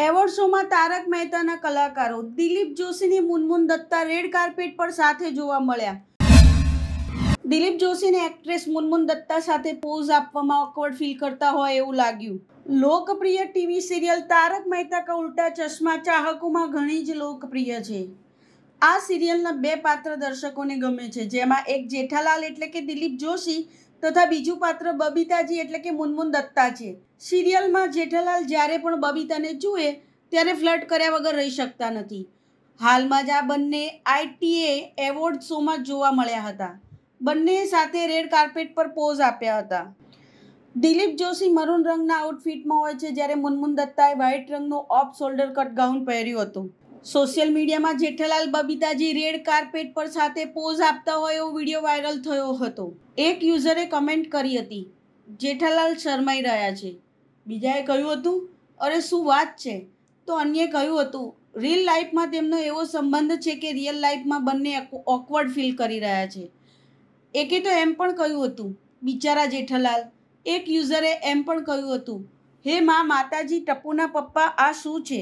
award શોમાં તારક મહેતાના કલાકારો દિલીપ જોશીની મુનમુન દત્તા રેડ કાર્પેટ પર સાથે જોવા મળ્યા દિલીપ જોશીને એક્ટ્રેસ મુનમુન દત્તા સાથે પોઝ આપવામાં ઓકવર્ડ ફીલ કરતા હોય એવું લાગ્યું લોકપ્રિય ટીવી સિરિયલ તારક મહેતા કા ઉલ્ટા ચશ્મા ચાહકોમાં ઘણી જ લોકપ્રિય છે આ સિરિયલના બે પાત્ર દર્શકોને ગમે છે જેમાં એક જેઠાલાલ એટલે કે દિલીપ જોશી તથા બીજું પાત્ર બબીતાજી એટલે કે મુનમુન દત્તા છે સિરિયલમાં જેઠાલાલ જ્યારે પણ બબીતાને જુએ ત્યારે ફ્લર્ટ કર્યા વગર રહી શકતા નથી હાલમાં જ આ બંને આઈટીએ એવોર્ડ શોમાં જોવા મળ્યા હતા બંને સાથે રેડ કાર્પેટ પર પોઝ આપ્યા હતા દિલીપ જોશી મરૂન રંગના આઉટફિટમાં હોય છે જ્યારે મુનમુન દત્તાએ વ્હાઇટ રંગનું ઓફ શોલ્ડર કટ ગાઉન પહેર્યું હતું સોશિયલ મીડિયામાં જેઠાલાલ બબીતાજી રેડ કાર્પેટ પર સાથે પોઝ આપતા હોય એવો વિડીયો વાયરલ થયો હતો એક યુઝરે કમેન્ટ કરી હતી જેઠાલાલ શરમાઈ રહ્યા છે બીજાએ કહ્યું હતું અરે શું વાત છે તો અન્યે કહ્યું હતું રીલ લાઈફમાં તેમનો એવો સંબંધ છે કે રિયલ લાઈફમાં બંને ઓકવર્ડ ફીલ કરી રહ્યા છે એકે તો એમ પણ કહ્યું હતું બિચારા જેઠાલાલ એક યુઝરે એમ પણ કહ્યું હતું હે મા માતાજી ટપુના પપ્પા આ શું છે